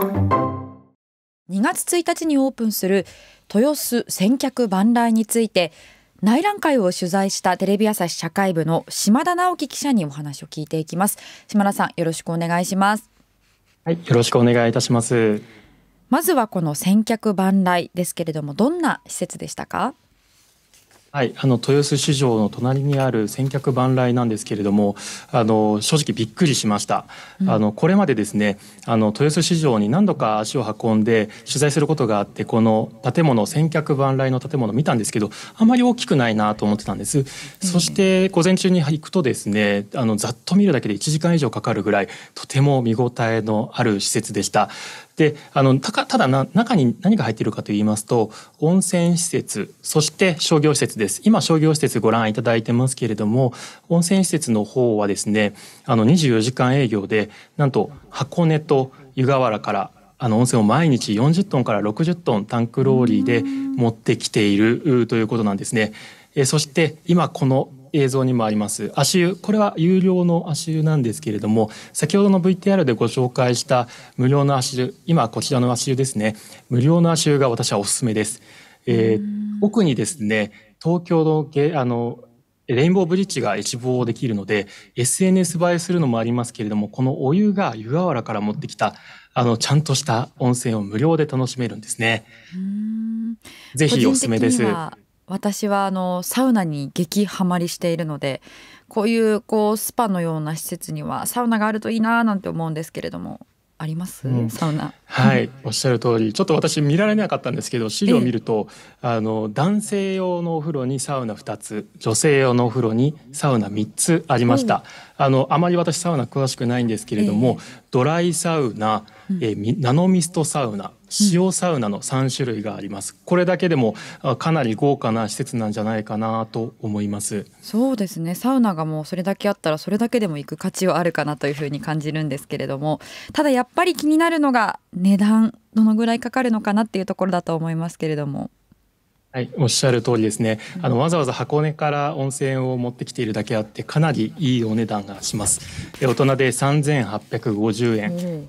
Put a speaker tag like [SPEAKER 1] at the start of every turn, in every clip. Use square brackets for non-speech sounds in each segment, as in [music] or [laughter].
[SPEAKER 1] 2月1日にオープンする豊洲千客万来について内覧会を取材したテレビ朝日社会部の島田直樹記者にお話を聞いていきます島田さんよろしくお願いしますはいよ
[SPEAKER 2] ろしくお願いいたします
[SPEAKER 1] まずはこの千客万来ですけれどもどんな施設でしたか
[SPEAKER 2] はい、あの豊洲市場の隣にある千客万来なんですけれどもあの正直びっくりしました、うん、あのこれまでですねあの豊洲市場に何度か足を運んで取材することがあってこの建物千客万来の建物見たんですけどあまり大きくないなと思ってたんです、うん、そして午前中に行くとですねあのざっと見るだけで1時間以上かかるぐらいとても見応えのある施設でしたであのただな中に何が入っているかと言いますと温泉施設そして商業施設です今商業施設ご覧いただいてますけれども温泉施設の方はですねあの24時間営業でなんと箱根と湯河原からあの温泉を毎日40トンから60トンタンクローリーで持ってきているということなんですね。えそして今この映像にもあります足湯これは有料の足湯なんですけれども先ほどの VTR でご紹介した無料の足湯今こちらの足湯ですね無料の足湯が私はおすすめです、えー、奥にですね東京のあのレインボーブリッジが一望できるので SNS 映えするのもありますけれどもこのお湯が湯河原から持ってきたあのちゃんとした温泉を無料で楽しめるんですね。ぜひおすすめです。
[SPEAKER 1] 私はあのサウナに激ハマりしているのでこういうこうスパのような施設にはサウナがあるといいななんて思うんですけれどもあります、うん、サウナ。
[SPEAKER 2] はい、おっしゃる通り、ちょっと私見られなかったんですけど、資料を見ると、あの男性用のお風呂にサウナ2つ、女性用のお風呂にサウナ3つありました。あのあまり私サウナ詳しくないんですけれども、ドライサウナ、えー、ナノミストサウナ、塩サウナの3種類があります、これだけでも
[SPEAKER 1] かなり豪華な施設なんじゃないかなと思いますそうですねサウナがもうそれだけあったらそれだけでも行く価値はあるかなというふうに感じるんですけれどもただやっぱり気になるのが値段どのぐらいかかるのかなっていうところだと思いますけれども。
[SPEAKER 2] はい、おっしゃる通りですね。あのわざわざ箱根から温泉を持ってきているだけあってかなりいいお値段がします。大人で3850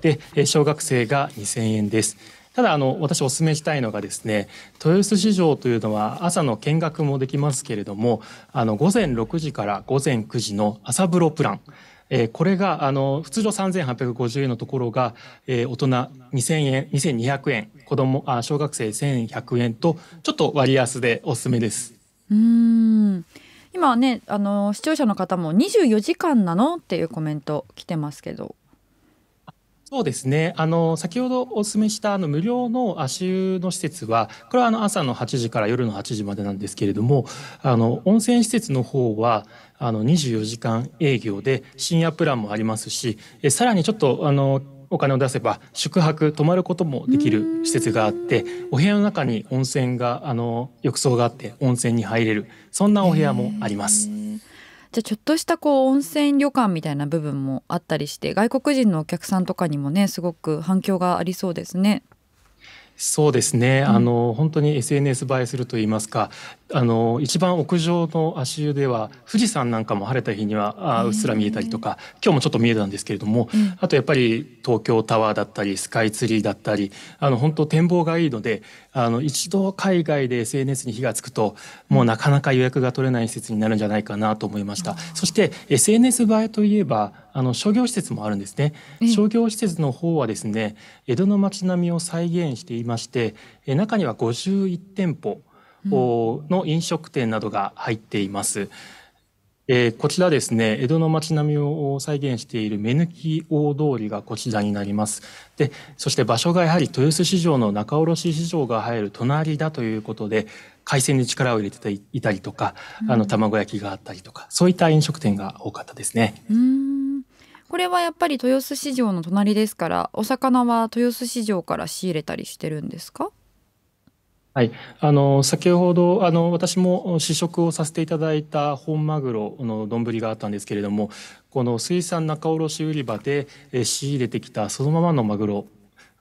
[SPEAKER 2] 円で小学生が2000円です。ただあの私お勧めしたいのがですね豊洲市場というのは朝の見学もできますけれどもあの午前6時から午前9時の朝風呂プランえー、これがあの普通の3850円のところが、えー、大人2000円2200円子供あ小学生1100円とちょっと割安でおすすめです。
[SPEAKER 1] うん今ねあの視聴者の方も24時間なのっていうコメント来てますけど
[SPEAKER 2] そうですね。あの、先ほどお勧めしたあの無料の足湯の施設は、これはあの朝の8時から夜の8時までなんですけれども、あの、温泉施設の方は、あの、24時間営業で深夜プランもありますし、えさらにちょっと、あの、お金を出せば宿泊泊まることもできる施設があってお部屋の中に温泉があの浴槽があって温泉に入れるそんなお部屋もあります。
[SPEAKER 1] じゃあちょっとしたこう温泉旅館みたいな部分もあったりして外国人のお客さんとかにもねすごく反響がありそうですね。
[SPEAKER 2] そうですね、うん、あの本当に SNS 映えすると言いますかあの一番屋上の足湯では富士山なんかも晴れた日にはあうっすら見えたりとか今日もちょっと見えたんですけれども、うん、あとやっぱり東京タワーだったりスカイツリーだったりあの本当展望がいいのであの一度海外で SNS に火がつくともうなかなか予約が取れない施設になるんじゃないかなと思いました。うん、そして SNS 映えといえばあの商業施設もあるんですね、商業施設の方はですね江戸の街並みを再現していまして中には51店舗の飲食店などが入っています。えー、こちらですね、江戸の街並みを再現している目抜き大通りがこちらになります。で、そして場所がやはり豊洲市場の仲卸市場が入る隣だということで、海鮮に力を入れていたりとか、あの卵焼きがあったりとか、そういった飲食店が多かったですね。
[SPEAKER 1] うーんこれはやっぱり豊洲市場の隣ですから、お魚は豊洲市場から仕入れたりしてるんですか？
[SPEAKER 2] はい、あの先ほどあの私も試食をさせていただいた本マグロの丼があったんですけれどもこの水産仲卸売場で仕入れてきたそのままのマグロ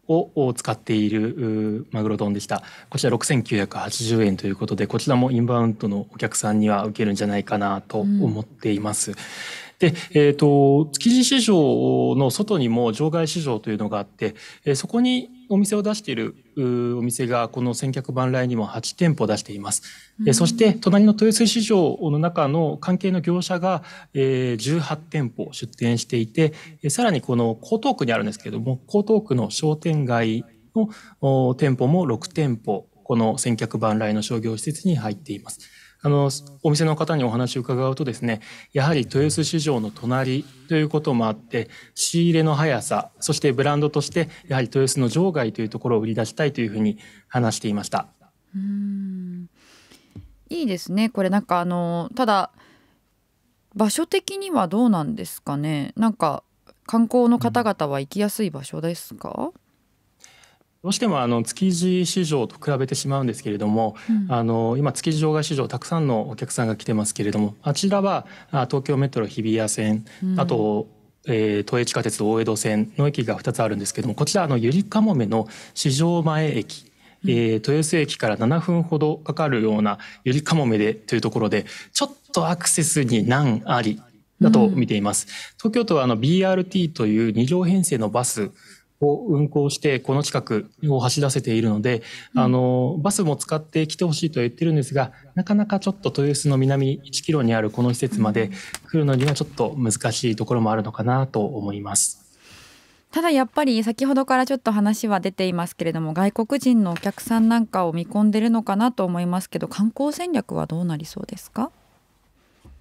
[SPEAKER 2] を使っているマグロ丼でしたこちら6980円ということでこちらもインバウンドのお客さんには受けるんじゃないかなと思っています。うんで、えっ、ー、と、築地市場の外にも場外市場というのがあって、えそこにお店を出しているお店がこの千客万来にも8店舗出しています、うん、そして隣の豊洲市場の中の関係の業者が18店舗出店していてさらにこの江東区にあるんですけれども江東区の商店街の店舗も6店舗この千客万来の商業施設に入っています。あのお店の方にお話を伺うとですねやはり豊洲市場の隣ということもあって仕入れの速さそしてブランドとしてやはり豊洲の場外というところを売り出したいというふうに話していました。うん
[SPEAKER 1] いいですねこれなんかあのただ場所的にはどうなんですかねなんか観光の方々は行きやすい場所ですか、
[SPEAKER 2] どうしてもあの築地市場と比べてしまうんですけれども、うん、あの今築地場外市場たくさんのお客さんが来てますけれどもあちらは東京メトロ日比谷線、うん、あと、えー、都営地下鉄大江戸線の駅が2つあるんですけどもこちらあのゆりかもめの市場前駅えー、豊洲駅から7分ほどかかるようなゆりかもめでというところでちょっとアクセスに難ありだと見ています、うん、東京都はあの BRT という2両編成のバスを運行してこの近くを走らせているので、うん、あのバスも使って来てほしいとは言ってるんですがなかなかちょっと豊洲の南1キロにあるこの施設まで来るのにはちょっと難しいところもあるのかなと思います。
[SPEAKER 1] ただやっぱり先ほどからちょっと話は出ていますけれども外国人のお客さんなんかを見込んでるのかなと思いますけど観光戦略はどうなりそうですか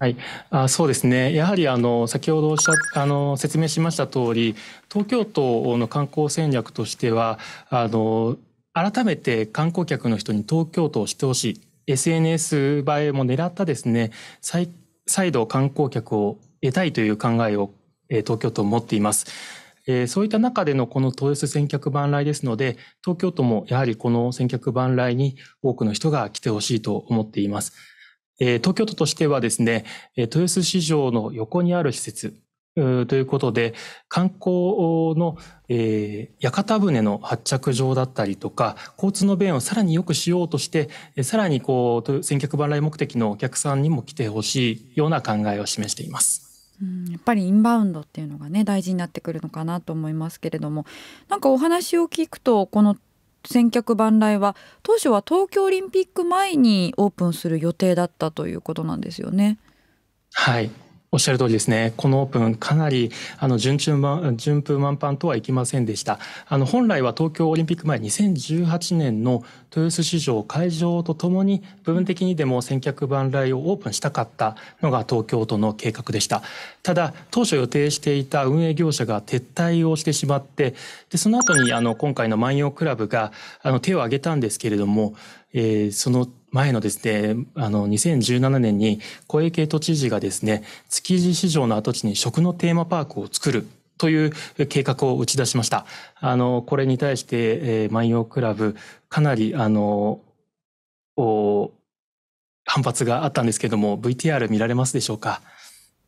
[SPEAKER 2] はい、あそうですねやはりあの先ほどおっしゃあの説明しました通り東京都の観光戦略としてはあの改めて観光客の人に東京都を知ってほしい SNS 映えも狙ったですね再再度観光客を得たいという考えを、え東京都持っています。えー、そういった中でのこの豊洲選客万来ですので、東京都もやはりこの選客万来に多くの人が来てほしいと思っています。え東京都としてはですね、豊洲市場の横にある施設、ということで、観光の、え屋形船の発着場だったりとか、交通の便をさらに良くしようとして、さらにこう、先客払い目的のお客さんにも来てほしいような考えを示しています。
[SPEAKER 1] うん、やっぱりインバウンドっていうのがね大事になってくるのかなと思いますけれどもなんかお話を聞くとこの千客万来は当初は東京オリンピック前にオープンする予定だったということなんですよね。
[SPEAKER 2] はいおっしゃる通りですね。このオープン、かなり、あの、順風満、順風満帆とはいきませんでした。あの、本来は東京オリンピック前2018年の豊洲市場会場とともに、部分的にでも先客万来をオープンしたかったのが東京都の計画でした。ただ、当初予定していた運営業者が撤退をしてしまって、で、その後に、あの、今回の万葉クラブが、あの、手を挙げたんですけれども、えー、その前のですね、あの、2017年に小池都知事がですね、築地市場の跡地に食のテーマパークを作るという計画を打ち出しました。あの、これに対して、えー、万葉クラブ、かなり、あの、お反発があったんですけども、VTR 見られますでしょうか。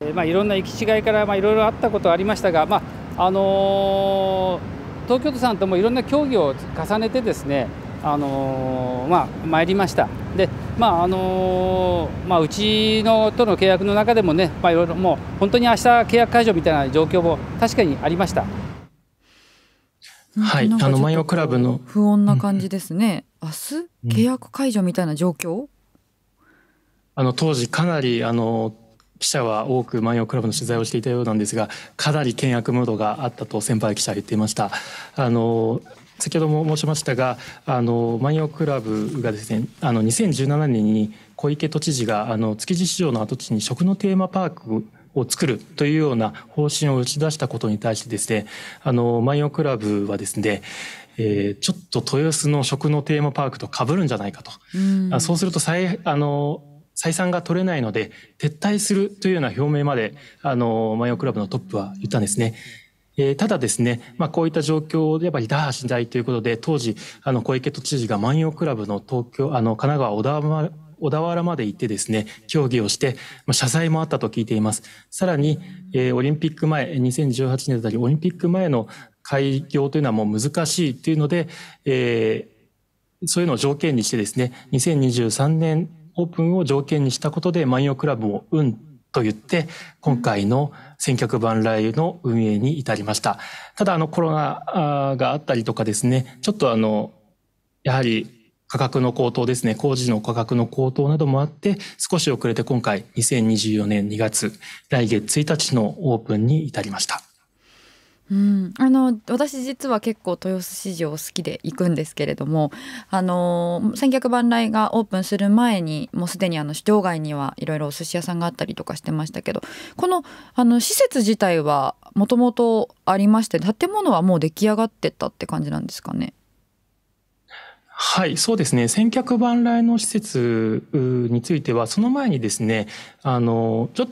[SPEAKER 1] えー、まあ、いろんな行き違いから、まあ、いろいろあったことはありましたが、まあ、あのー、東京都さんともいろんな協議を重ねてですね、あのー、まあ、参りました。でまああのー、まあ、うちのとの契約の中でもね、まあ、いろいろもう本当に明日契約解除みたいな状況も確かにありました。は
[SPEAKER 2] い、あのマイオクラブの
[SPEAKER 1] 不穏な感じですね。明日契約解除みたいな状況？うん、
[SPEAKER 2] あの当時かなりあの記者は多くマイオクラブの取材をしていたようなんですが、かなり倹約ムードがあったと先輩記者は言っていました。あの先ほども申しましたがあの万葉クラブがですねあの2017年に小池都知事があの築地市場の跡地に食のテーマパークを作るというような方針を打ち出したことに対してですね、あの、万葉クラブはですね、えー、ちょっと豊洲の食のテーマパークとかぶるんじゃないかと。うそうすると再、あの、採算が取れないので撤退するというような表明まで、あの、マヨクラブのトップは言ったんですね。えー、ただですね、まあ、こういった状況でやっぱり打破しないということで、当時、あの小池都知事が万葉クラブの東京、あの神奈川小田原小田原まで行ってですね、協議をして、まあ、謝罪もあったと聞いています。さらに、えー、オリンピック前、2018年だり、オリンピック前の開業というのはもう難しいというので、えー、そういうのを条件にしてですね、2023年オープンを条件にしたことで、万葉クラブを運と言って、今回の千客万来の運営に至りました。ただ、あの、コロナがあったりとかですね、ちょっとあの、やはり価格の高騰ですね、工事の価格の高騰などもあって、少し遅れて今回、2024年2月、来月1日のオープンに至りました。
[SPEAKER 1] うん、あの私実は結構豊洲市場好きで行くんですけれどもあの千客万来がオープンする前にもうすでにあの市場外にはいろいろお寿司屋さんがあったりとかしてましたけどこのあの施設自体はもともとありまして建物はもう出来上がってったって感じなんですかね。
[SPEAKER 2] はい、そうですね。千脚万来の施設については、その前にですね、あの、ちょっ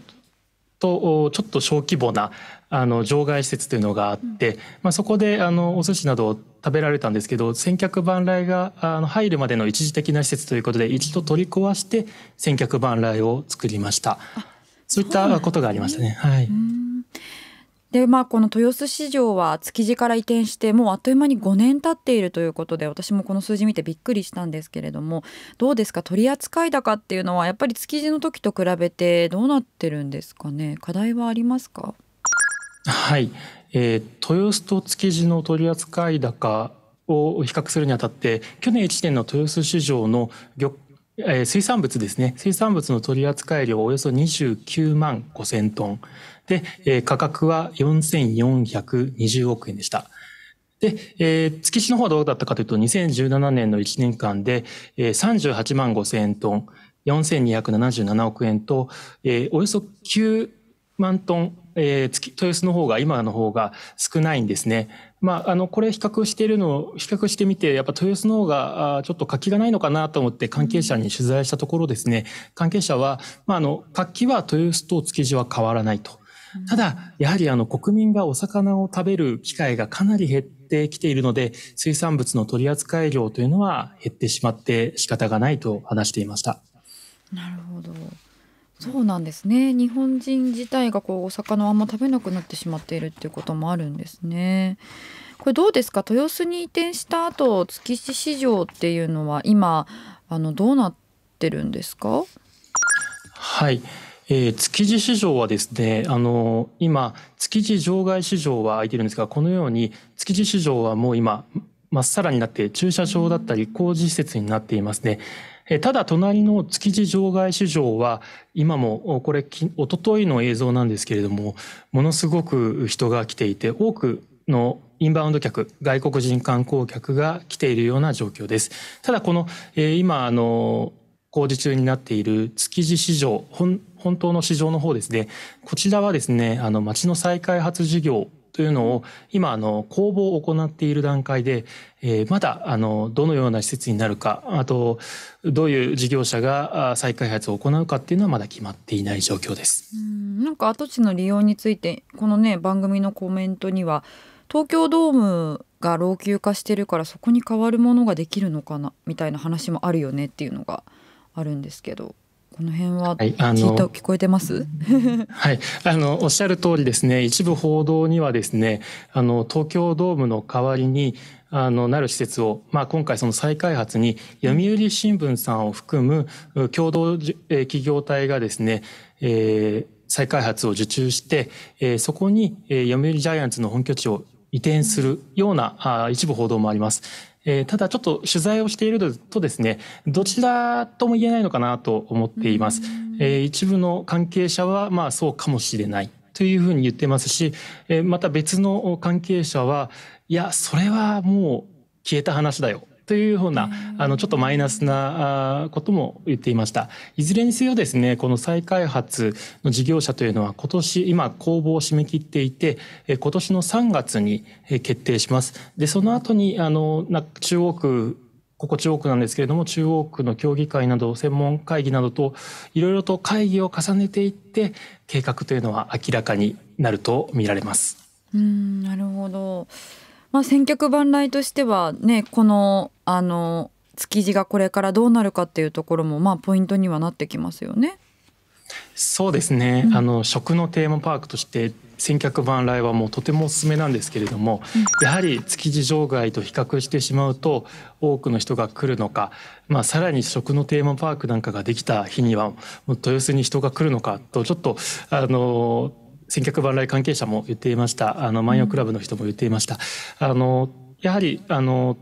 [SPEAKER 2] と、ちょっと小規模な、あの場外施設というのがあって、まあ、そこであのお寿司などを食べられたんですけど千客万来があの入るまでの一時的な施設ということで一度取り壊して千客万来を作りましたそういったことがありましたね。はい
[SPEAKER 1] でまあ、この豊洲市場は築地から移転してもうあっという間に5年経っているということで私もこの数字見てびっくりしたんですけれどもどうですか取り扱い高っていうのはやっぱり築地の時と比べてどうなってるんですかね課題はありますか
[SPEAKER 2] はい、えー、豊洲と築地の取扱高を比較するにあたって去年1年の豊洲市場の漁え水産物ですね水産物の取扱量およそ29万5,000トンで、え価格は4420億円でした。で、えー、築地の方はどうだったかというと2017年の1年間で、え38万5,000トン4277億円と、えー、およそ9万トンえー、豊洲の方が今の方が少ないんですね。まあ、あの、これ比較しているのを、比較してみて、やっぱ豊洲の方が、ちょっと活気がないのかなと思って関係者に取材したところですね、関係者は、まあ、あの、活気は豊洲と築地は変わらないと。ただ、やはりあの、国民がお魚を食べる機会がかなり減ってきているので、水産物の取り扱い量というのは減ってしまって仕方がないと話していました。
[SPEAKER 1] なるほど。そうなんですね日本人自体がこうお魚をあんま食べなくなってしまっているっていうこともあるんですね。これどうですか豊洲に移転した後築地市場っていうのは今あのどうなってるんですか
[SPEAKER 2] はいえー、築地市場はですね、あの今、築地場外市場は空いてるんですが、このように築地市場はもう今、まっさらになって駐車場だったり工事施設になっていますね。ただ隣の築地場外市場は今もこれおとといの映像なんですけれどもものすごく人が来ていて多くのインバウンド客外国人観光客が来ているような状況ですただこの、え今あの工事中になっている築地市場本当の市場の方ですねこちらはですねあの町の再開発事業というのを今あの公募を行っている段階で、えー、まだあのどのような施設になるかあとどういう事業者が再開発を行うかっていうのはまだ決まっていない状況です。
[SPEAKER 1] んなんか跡地の利用についてこのね番組のコメントには東京ドームが老朽化してるからそこに変わるものができるのかなみたいな話もあるよねっていうのがあるんですけどこの辺は、聞い、あ聞こえてます [laughs] はいあのおっしゃる通
[SPEAKER 2] りですね一部報道にはですねあの東京ドームの代わりにあのなる施設を、まあ、今回その再開発に読売新聞さんを含む共同企業体がですね、えー、再開発を受注して、えー、そこに、え読売ジャイアンツの本拠地を移転するようなあ一部報道もあります。えー、ただちょっと取材をしているとですね、どちらとも言えないのかなと思っています。えー、一部の関係者は、まあそうかもしれないというふうに言ってますし、えー、また別の関係者は、いや、それはもう消えた話だよというふうなあのちょっとマイナスなことも言っていましたいずれにせよですねこの再開発の事業者というのは今年今公募を締め切っていて今年の3月に決定しますでその後にあの中央区ここ中央区なんですけれども中央区の協議会など専門会議などといろいろと会議を重ねていって計画というのは明らかになると見られます。
[SPEAKER 1] うんなるほどまあ、千客万来としてはねこのあの築地がこれからどうなるかっていうところもまあポイントにはなってきますよね。
[SPEAKER 2] そうですね、うん、あの食のテーマパークとして千客万来はもうとてもおすすめなんですけれども、うん、やはり築地場外と比較してしまうと多くの人が来るのか、まあ、さらに食のテーマパークなんかができた日には豊洲に人が来るのかとちょっとあの先客万来関係者も言っていましたあの万葉クラブの人も言っていました、あのやはりあの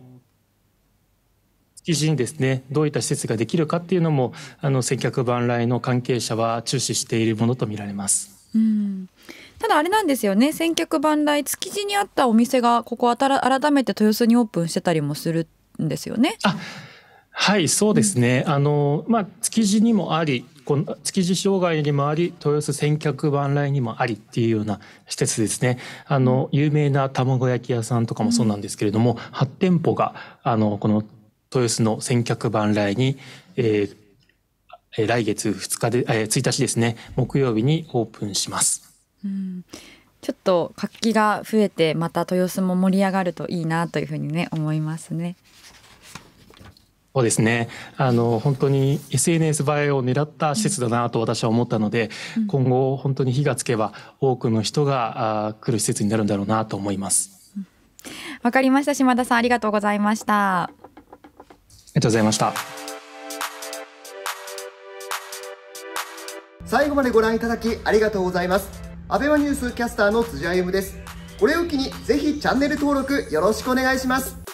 [SPEAKER 2] 築地にですねどういった施設ができるかっていうのもあの先客万来の関係者は注視しているものとみられます。
[SPEAKER 1] うんただあれなんですよね先客万来築地にあったお店がここあたら改めて豊洲にオープンしてたりもするんですよね。
[SPEAKER 2] はいそうですね、うん、あのまあ、築地にもありこの築地障害にもあり豊洲千客万来にもありっていうような施設ですねあの有名な卵焼き屋さんとかもそうなんですけれども、うん、8店舗があのこの豊洲の千客万来に、えー、来月2日で、えー、1日ですね木曜日にオープンします。うん
[SPEAKER 1] ちょっと活気が増えてまた豊洲も盛り上がるといいなというふうにね思いますね。
[SPEAKER 2] そうですねあの本当に SNS 映えを狙った施設だなと私は思ったので、うん、今後本当に火がつけば多くの人が来る施設になるんだろうなと思います
[SPEAKER 1] わかりました島田さんありがとうございましたありがとうございました最後までご覧いただきありがとうございますアベマニュース
[SPEAKER 2] キャスターの辻歩ですこれを機にぜひチャンネル登録よろしくお願いします